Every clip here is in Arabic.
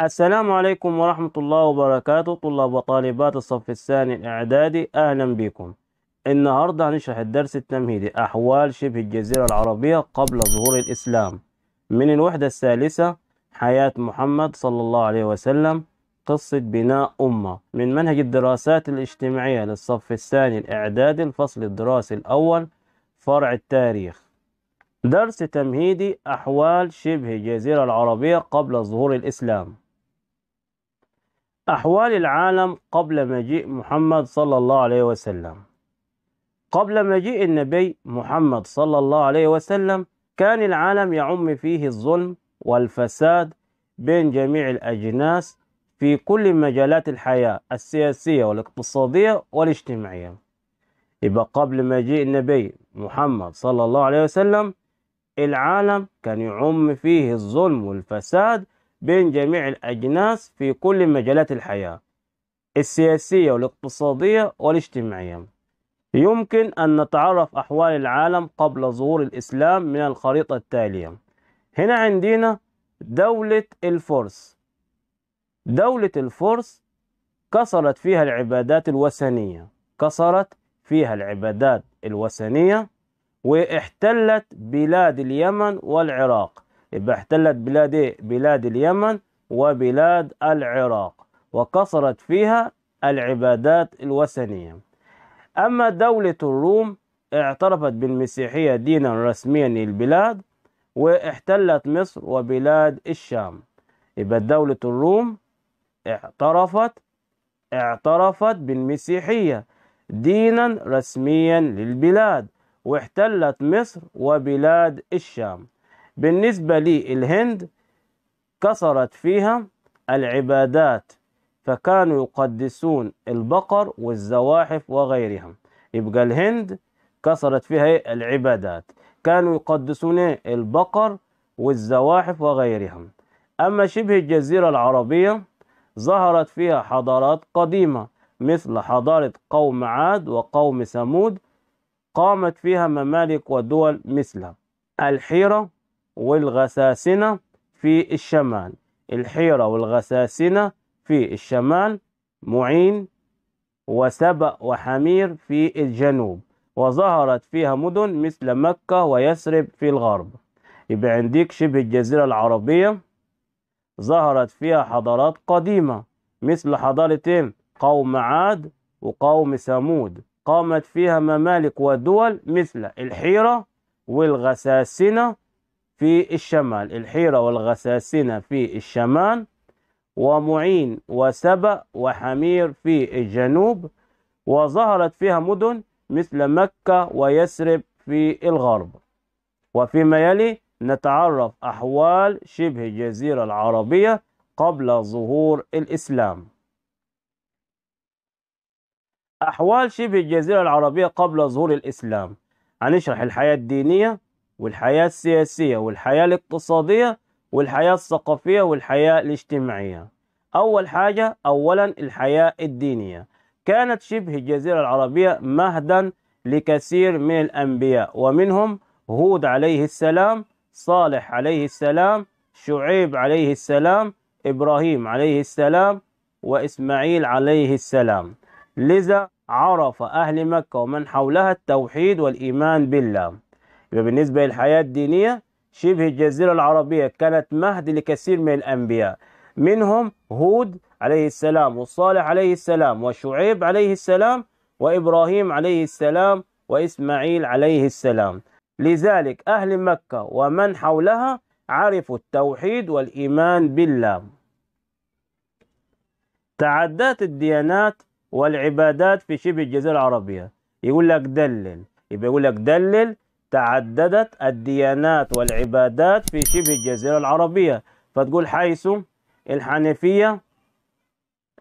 السلام عليكم ورحمة الله وبركاته طلاب وطالبات الصف الثاني الإعدادي أهلا بكم النهاردة هنشرح الدرس التمهيدي أحوال شبه الجزيرة العربية قبل ظهور الإسلام من الوحدة الثالثة حياة محمد صلى الله عليه وسلم قصة بناء أمة من منهج الدراسات الاجتماعية للصف الثاني الإعدادي الفصل الدراسي الأول فرع التاريخ درس تمهيدي أحوال شبه الجزيرة العربية قبل ظهور الإسلام أحوال العالم قبل مجيء محمد صلى الله عليه وسلم قبل مجيء النبي محمد صلى الله عليه وسلم كان العالم يعم فيه الظلم والفساد بين جميع الأجناس في كل مجالات الحياة السياسية والاقتصادية والاجتماعية يبقى قبل مجيء النبي محمد صلى الله عليه وسلم العالم كان يعم فيه الظلم والفساد بين جميع الأجناس في كل مجالات الحياة السياسية والاقتصادية والاجتماعية يمكن أن نتعرف أحوال العالم قبل ظهور الإسلام من الخريطة التالية هنا عندنا دولة الفرس دولة الفرس كسرت فيها العبادات الوثنية كسرت فيها العبادات الوثنية واحتلت بلاد اليمن والعراق يبقى احتلت بلاد ايه بلاد اليمن وبلاد العراق وكثرت فيها العبادات الوثنية أما دولة الروم اعترفت بالمسيحية دينا رسميا للبلاد واحتلت مصر وبلاد الشام يبقى دولة الروم اعترفت اعترفت بالمسيحية دينا رسميا للبلاد واحتلت مصر وبلاد الشام بالنسبة للهند كثرت فيها العبادات فكانوا يقدسون البقر والزواحف وغيرها يبقى الهند كثرت فيها العبادات كانوا يقدسون البقر والزواحف وغيرهم أما شبه الجزيرة العربية ظهرت فيها حضارات قديمة مثل حضارة قوم عاد وقوم ثمود قامت فيها ممالك ودول مثلها الحيرة والغساسنة في الشمال الحيرة والغساسنة في الشمال معين وسبأ وحمير في الجنوب وظهرت فيها مدن مثل مكة ويثرب في الغرب يبقى عندك شبه الجزيرة العربية ظهرت فيها حضارات قديمة مثل حضارة قوم عاد وقوم ثمود قامت فيها ممالك ودول مثل الحيرة والغساسنة في الشمال الحيرة والغساسنة في الشمال ومعين وسبأ وحمير في الجنوب وظهرت فيها مدن مثل مكة ويسرب في الغرب وفيما يلي نتعرف أحوال شبه الجزيرة العربية قبل ظهور الإسلام أحوال شبه الجزيرة العربية قبل ظهور الإسلام هنشرح الحياة الدينية والحياة السياسية والحياة الاقتصادية والحياة الثقافية والحياة الاجتماعية أول حاجة أولا الحياة الدينية كانت شبه الجزيرة العربية مهدا لكثير من الأنبياء ومنهم هود عليه السلام صالح عليه السلام شعيب عليه السلام إبراهيم عليه السلام وإسماعيل عليه السلام لذا عرف أهل مكة ومن حولها التوحيد والإيمان بالله يبقى بالنسبة للحياة الدينية شبه الجزيرة العربية كانت مهد لكثير من الأنبياء منهم هود عليه السلام وصالح عليه السلام وشعيب عليه السلام وإبراهيم عليه السلام وإسماعيل عليه السلام لذلك أهل مكة ومن حولها عرفوا التوحيد والإيمان بالله تعدات الديانات والعبادات في شبه الجزيرة العربية يقول لك دلل يبقى يقول لك دلل تعددت الديانات والعبادات في شبه الجزيرة العربية فتقول حيث الحنفية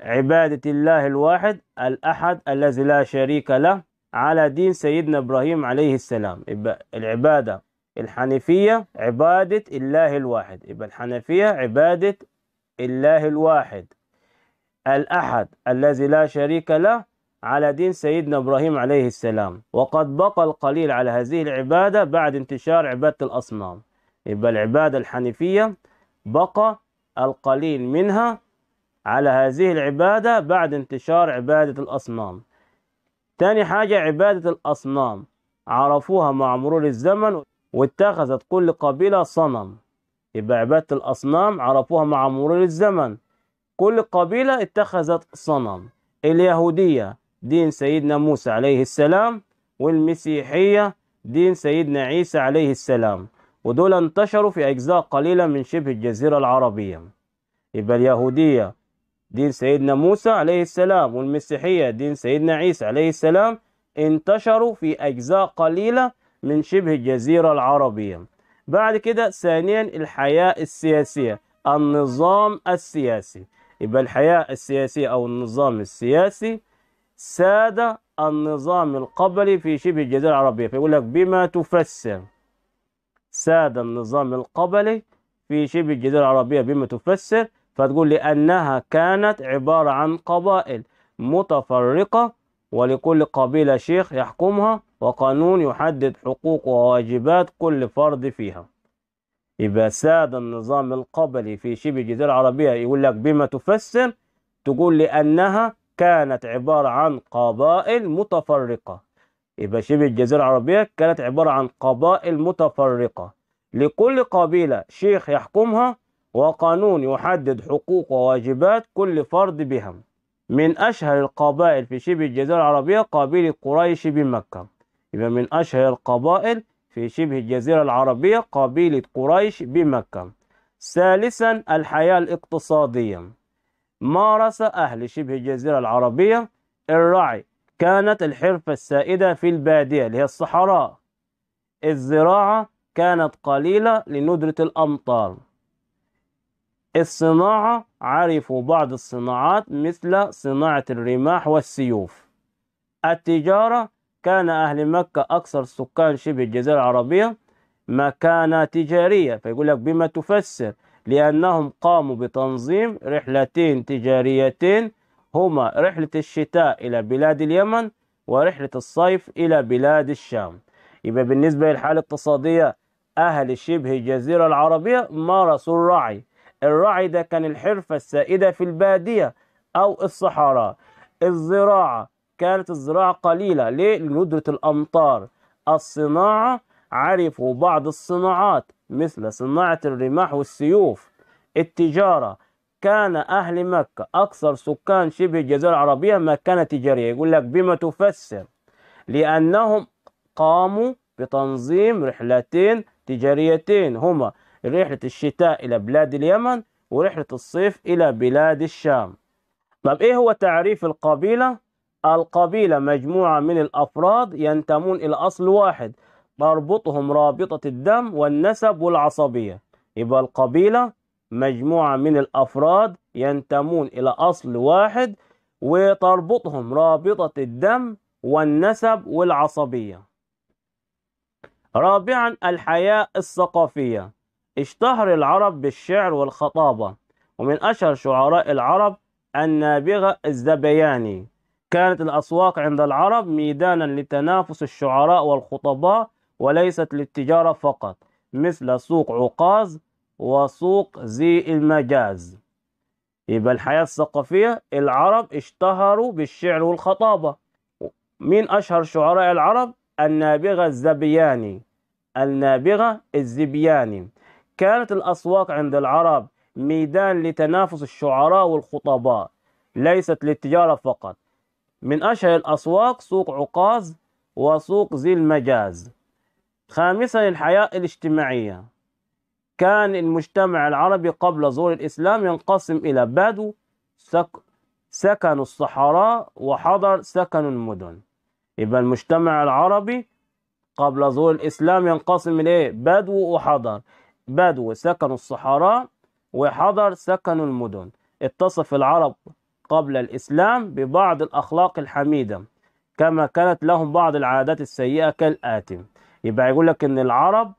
عبادة الله الواحد الأحد الذي لا شريك له على دين سيدنا إبراهيم عليه السلام يبقى العبادة الحنفية عبادة الله الواحد يبقى الحنفية عبادة الله الواحد الأحد الذي لا شريك له على دين سيدنا إبراهيم عليه السلام وقد بقى القليل على هذه العبادة بعد انتشار عبادة الأصنام يبقى العبادة الحنيفية بقى القليل منها على هذه العبادة بعد انتشار عبادة الأصنام تاني حاجة عبادة الأصنام عرفوها مع مرور الزمن واتخذت كل قبيلة صنم يبقى عبادة الأصنام عرفوها مع مرور الزمن كل قبيلة اتخذت صنم اليهودية دين سيدنا موسى عليه السلام والمسيحية دين سيدنا عيسى عليه السلام ودول انتشروا في أجزاء قليلة من شبه الجزيرة العربية يبقى اليهودية دين سيدنا موسى عليه السلام والمسيحية دين سيدنا عيسى عليه السلام انتشروا في أجزاء قليلة من شبه الجزيرة العربية بعد كده ثانيا الحياة السياسية النظام السياسي يبقى الحياة السياسية أو النظام السياسي ساد النظام القبلي في شبه الجزيرة العربية فيقول لك بما تفسر ساد النظام القبلي في شبه الجزيرة العربية بما تفسر فتقول لأنها كانت عبارة عن قبائل متفرقة ولكل قبيلة شيخ يحكمها وقانون يحدد حقوق وواجبات كل فرد فيها يبقى ساد النظام القبلي في شبه الجزيرة العربية يقول لك بما تفسر تقول لأنها كانت عبارة عن قبائل متفرقة يبقى شبه الجزيرة العربية كانت عبارة عن قبائل متفرقة لكل قبيلة شيخ يحكمها وقانون يحدد حقوق وواجبات كل فرد بها من أشهر القبائل في شبه الجزيرة العربية قبيلة قريش بمكة يبقى من أشهر القبائل في شبه الجزيرة العربية قبيلة قريش بمكة ثالثا الحياة الاقتصادية مارس أهل شبه الجزيرة العربية الرعي كانت الحرفة السائدة في البادية اللي هي الصحراء الزراعة كانت قليلة لندرة الأمطار الصناعة عرفوا بعض الصناعات مثل صناعة الرماح والسيوف التجارة كان أهل مكة أكثر سكان شبه الجزيرة العربية مكانة تجارية فيقول لك بما تفسر لأنهم قاموا بتنظيم رحلتين تجاريتين هما رحلة الشتاء إلى بلاد اليمن ورحلة الصيف إلى بلاد الشام يبقى بالنسبة للحالة الاقتصادية أهل شبه الجزيرة العربية مارسوا الرعي الرعي ده كان الحرفة السائدة في البادية أو الصحراء الزراعة كانت الزراعة قليلة ليه؟ لندرة الأمطار الصناعة عرفوا بعض الصناعات مثل صناعة الرماح والسيوف التجارة كان أهل مكة أكثر سكان شبه الجزيرة العربية مكانة تجارية يقول لك بما تفسر لأنهم قاموا بتنظيم رحلتين تجاريتين هما رحلة الشتاء إلى بلاد اليمن ورحلة الصيف إلى بلاد الشام طب إيه هو تعريف القبيلة؟ القبيلة مجموعة من الأفراد ينتمون إلى أصل واحد تربطهم رابطة الدم والنسب والعصبية يبقى القبيلة مجموعة من الأفراد ينتمون إلى أصل واحد وتربطهم رابطة الدم والنسب والعصبية رابعا الحياة الثقافية اشتهر العرب بالشعر والخطابة ومن أشهر شعراء العرب النابغة الزبياني كانت الأسواق عند العرب ميدانا لتنافس الشعراء والخطباء وليست للتجارة فقط مثل سوق عقاز وسوق زي المجاز يبقى الحياة الثقافية العرب اشتهروا بالشعر والخطابة من أشهر شعراء العرب النابغة الزبياني النابغة الزبياني كانت الأسواق عند العرب ميدان لتنافس الشعراء والخطباء ليست للتجارة فقط من أشهر الأسواق سوق عقاز وسوق ذي المجاز خامسا الحياة الاجتماعية كان المجتمع العربي قبل ظهور الإسلام ينقسم إلى بدو سك سكن الصحراء وحضر سكن المدن يبقى المجتمع العربي قبل ظهور الإسلام ينقسم إلى بدو وحضر بدو سكن الصحراء وحضر سكن المدن اتصف العرب قبل الإسلام ببعض الأخلاق الحميدة كما كانت لهم بعض العادات السيئة كالآتي يبقى يقول لك ان العرب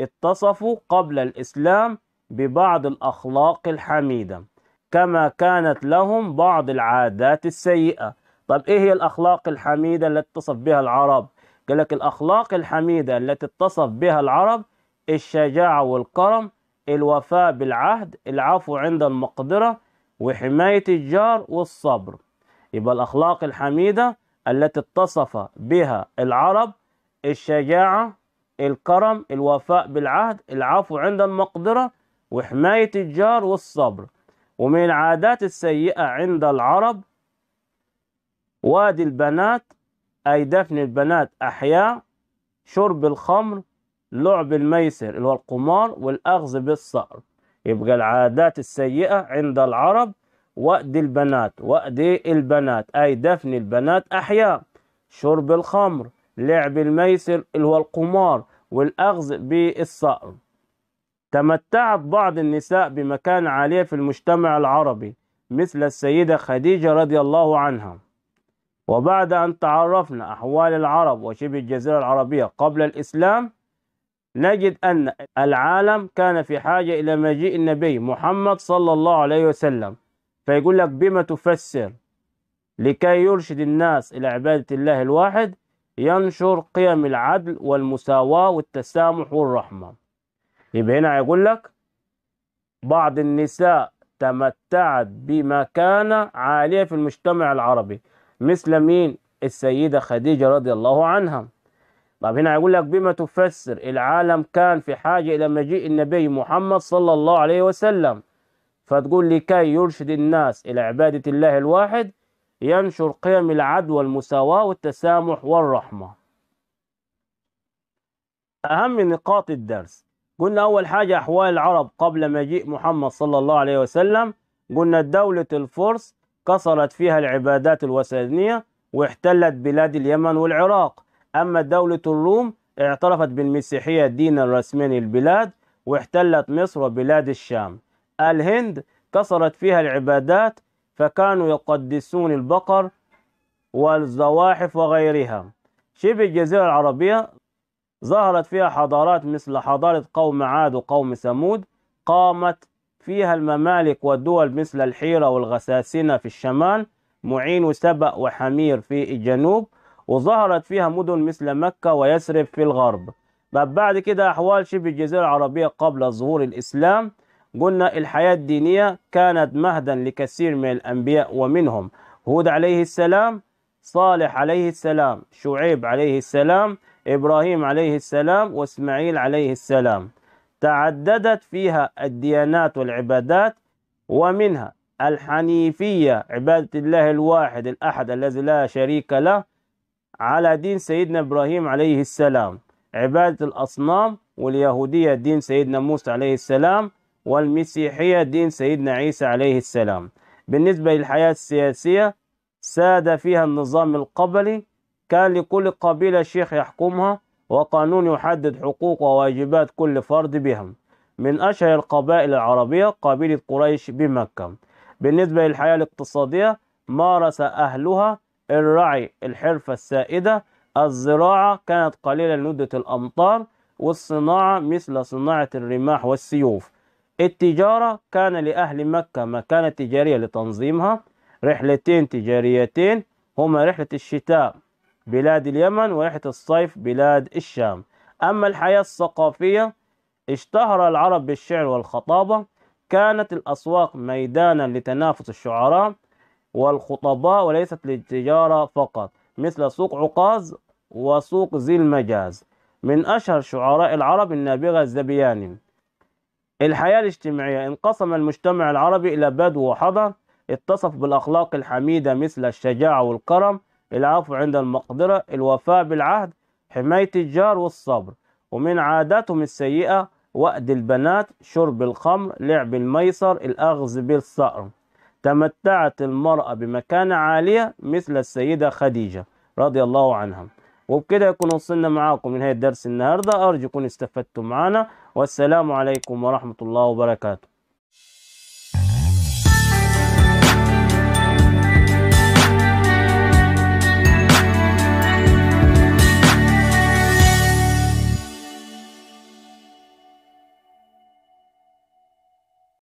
اتصفوا قبل الاسلام ببعض الاخلاق الحميده كما كانت لهم بعض العادات السيئه طب ايه هي الاخلاق الحميده التي اتصف بها العرب قال لك الاخلاق الحميده التي اتصف بها العرب الشجاعه والكرم الوفاء بالعهد العفو عند المقدره وحمايه الجار والصبر يبقى الاخلاق الحميده التي اتصف بها العرب الشجاعة الكرم الوفاء بالعهد العفو عند المقدرة وحماية الجار والصبر ومن العادات السيئة عند العرب وادي البنات أي دفن البنات أحياء شرب الخمر لعب الميسر اللي هو القمار والأخذ بالصقر يبقى العادات السيئة عند العرب وادي البنات وأدي البنات أي دفن البنات أحياء شرب الخمر لعب الميسر اللي هو القمار والأخذ بالصقر تمتعت بعض النساء بمكانة عالية في المجتمع العربي مثل السيدة خديجة رضي الله عنها وبعد أن تعرفنا أحوال العرب وشبه الجزيرة العربية قبل الإسلام نجد أن العالم كان في حاجة إلى مجيء النبي محمد صلى الله عليه وسلم فيقول لك بما تفسر لكي يرشد الناس إلى عبادة الله الواحد ينشر قيم العدل والمساواة والتسامح والرحمة يبقى هنا هيقول لك بعض النساء تمتعت بمكانة عالية في المجتمع العربي مثل مين السيدة خديجة رضي الله عنها طب هنا هيقول لك بما تفسر العالم كان في حاجة إلى مجيء النبي محمد صلى الله عليه وسلم فتقول لكي يرشد الناس إلى عبادة الله الواحد ينشر قيم العدل والمساواة والتسامح والرحمة أهم نقاط الدرس قلنا أول حاجة أحوال العرب قبل مجيء محمد صلى الله عليه وسلم قلنا دولة الفرس كسرت فيها العبادات الوثنية واحتلت بلاد اليمن والعراق أما دولة الروم اعترفت بالمسيحية دينا رسميا للبلاد واحتلت مصر وبلاد الشام الهند كسرت فيها العبادات فكانوا يقدسون البقر والزواحف وغيرها شبه الجزيرة العربية ظهرت فيها حضارات مثل حضارة قوم عاد وقوم ثمود قامت فيها الممالك والدول مثل الحيرة والغساسنة في الشمال معين وسبأ وحمير في الجنوب وظهرت فيها مدن مثل مكة ويثرب في الغرب بعد كده أحوال شبه الجزيرة العربية قبل ظهور الإسلام قلنا الحياة الدينية كانت مهدا لكثير من الأنبياء ومنهم هود عليه السلام صالح عليه السلام شعيب عليه السلام إبراهيم عليه السلام وإسماعيل عليه السلام تعددت فيها الديانات والعبادات ومنها الحنيفية عبادة الله الواحد الأحد الذي لا شريك له على دين سيدنا إبراهيم عليه السلام عبادة الأصنام واليهودية دين سيدنا موسى عليه السلام والمسيحية دين سيدنا عيسى عليه السلام بالنسبة للحياة السياسية ساد فيها النظام القبلي كان لكل قبيلة شيخ يحكمها وقانون يحدد حقوق وواجبات كل فرد بهم من أشهر القبائل العربية قبيلة قريش بمكة بالنسبة للحياة الاقتصادية مارس أهلها الرعي الحرفة السائدة الزراعة كانت قليلة لمدة الأمطار والصناعة مثل صناعة الرماح والسيوف التجارة كان لأهل مكة مكانة تجارية لتنظيمها رحلتين تجاريتين هما رحلة الشتاء بلاد اليمن ورحلة الصيف بلاد الشام أما الحياة الثقافية اشتهر العرب بالشعر والخطابة كانت الأسواق ميدانا لتنافس الشعراء والخطباء وليست للتجارة فقط مثل سوق عقاز وسوق ذي المجاز من أشهر شعراء العرب النابغة الزبياني الحياة الاجتماعية انقسم المجتمع العربي إلى بدو وحضر اتصف بالأخلاق الحميدة مثل الشجاعة والكرم العفو عند المقدرة الوفاء بالعهد حماية الجار والصبر ومن عاداتهم السيئة وأد البنات شرب الخمر لعب الميسر الأخذ بالصقر تمتعت المرأة بمكانة عالية مثل السيدة خديجة رضي الله عنها وبكده يكون وصلنا معاكم لنهاية درس النهاردة أرجو يكون استفدتم معنا والسلام عليكم ورحمة الله وبركاته